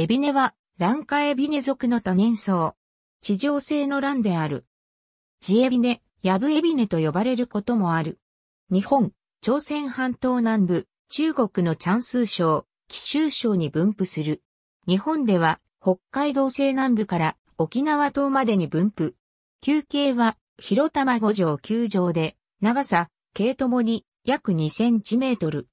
エビネは、ランカエビネ属の多年草。地上性の蘭である。ジエビネ、ヤブエビネと呼ばれることもある。日本、朝鮮半島南部、中国のチャンスー省、貴州省に分布する。日本では、北海道西南部から沖縄島までに分布。球形は、広玉五条9条で、長さ、径ともに約2センチメートル。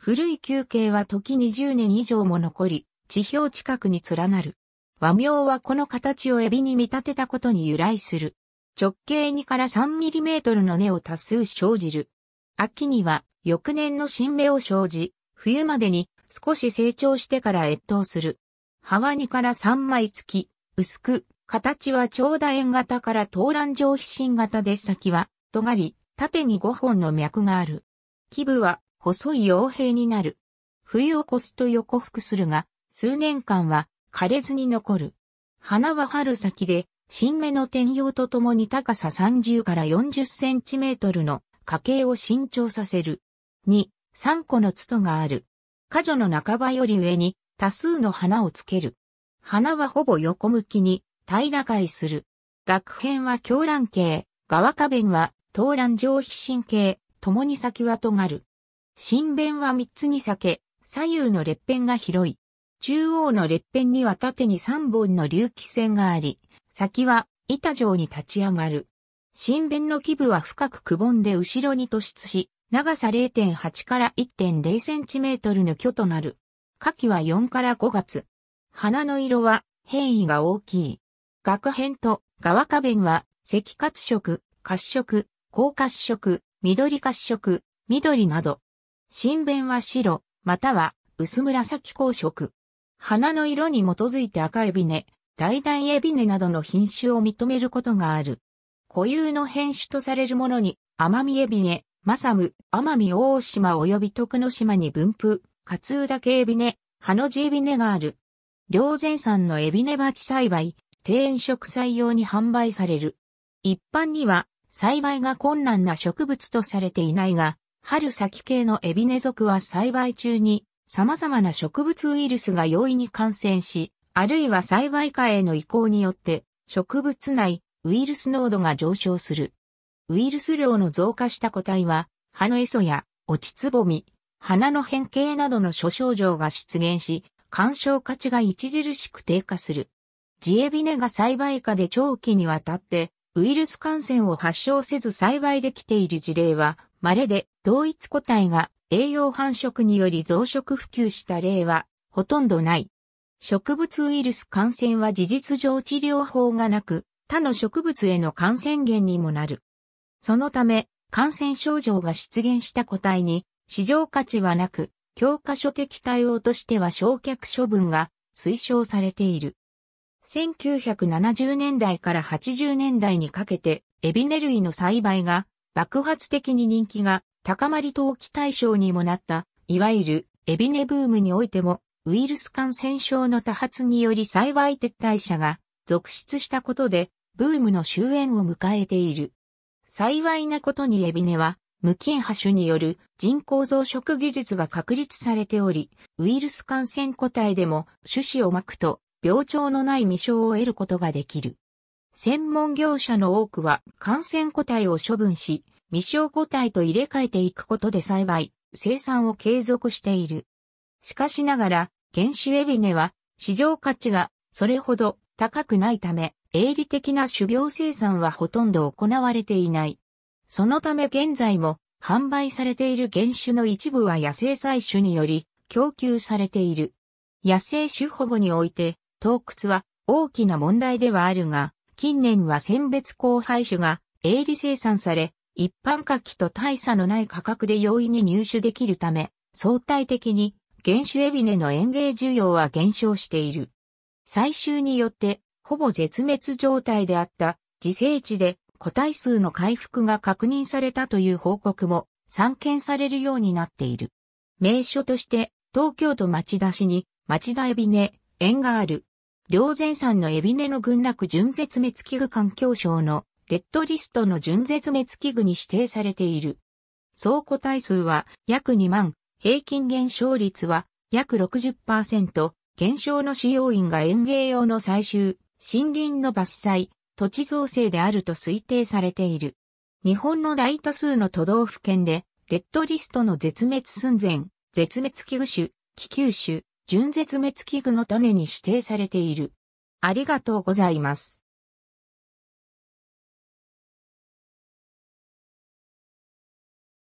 古い旧憩は時20年以上も残り、地表近くに連なる。和名はこの形をエビに見立てたことに由来する。直径2から3メートルの根を多数生じる。秋には翌年の新芽を生じ、冬までに少し成長してから越冬する。葉は2から3枚付き、薄く、形は長楕円型から東乱上皮信型で先は尖り、縦に5本の脈がある。基部は細い傭兵になる。冬を越すと横服するが、数年間は枯れずに残る。花は春先で、新芽の転用とともに高さ30から40センチメートルの家系を伸長させる。2、3個の筒がある。花女の半ばより上に多数の花をつける。花はほぼ横向きに平らかいする。学編は狂乱形、側花弁は東蘭上皮神経、共に先は尖る。新弁は3つに裂け、左右の裂片が広い。中央の裂片には縦に3本の隆起線があり、先は板状に立ち上がる。新弁の基部は深くくぼんで後ろに突出し、長さ0.8から1.0センチメートルの巨となる。下記は4から5月。花の色は変異が大きい。額辺と側花弁は赤褐色、褐色、高褐色、緑褐色、緑など。新弁は白、または薄紫光色。花の色に基づいて赤エビネ、大々エビネなどの品種を認めることがある。固有の変種とされるものに、奄美エビネ、マサム、奄美大島及び徳之島に分布、カツウダケエビネ、ハノジエビネがある。両前産のエビネ鉢栽培、庭園植栽用に販売される。一般には栽培が困難な植物とされていないが、春先系のエビネ属は栽培中に様々な植物ウイルスが容易に感染し、あるいは栽培下への移行によって植物内ウイルス濃度が上昇する。ウイルス量の増加した個体は、葉のエソや落ちつぼみ、花の変形などの諸症状が出現し、干渉価値が著しく低下する。ジエビネが栽培下で長期にわたってウイルス感染を発症せず栽培できている事例は稀で同一個体が栄養繁殖により増殖普及した例はほとんどない。植物ウイルス感染は事実上治療法がなく、他の植物への感染源にもなる。そのため、感染症状が出現した個体に、市場価値はなく、教科書的対応としては焼却処分が推奨されている。1970年代から80年代にかけて、エビネ類の栽培が爆発的に人気が高まり投機対象にもなった、いわゆるエビネブームにおいても、ウイルス感染症の多発により幸い撤退者が続出したことで、ブームの終焉を迎えている。幸いなことにエビネは、無菌波種による人工増殖技術が確立されており、ウイルス感染個体でも種子をまくと病状のない未症を得ることができる。専門業者の多くは感染個体を処分し、未消個体と入れ替えていくことで栽培、生産を継続している。しかしながら、原種エビネは市場価値がそれほど高くないため、営利的な種苗生産はほとんど行われていない。そのため現在も販売されている原種の一部は野生採取により供給されている。野生種保護において、洞窟は大きな問題ではあるが、近年は選別交配種が営利生産され、一般化期と大差のない価格で容易に入手できるため、相対的に原種エビネの園芸需要は減少している。採集によって、ほぼ絶滅状態であった自生地で個体数の回復が確認されたという報告も散見されるようになっている。名所として東京都町田市に町田エビネ、園がある両前山のエビネの群落純絶滅危惧環境省のレッドリストの純絶滅危惧に指定されている。総個体数は約2万、平均減少率は約60%、減少の使用員が園芸用の採集、森林の伐採、土地造成であると推定されている。日本の大多数の都道府県で、レッドリストの絶滅寸前、絶滅危惧種、気球種、準絶滅危惧の種に指定されている。ありがとうございます。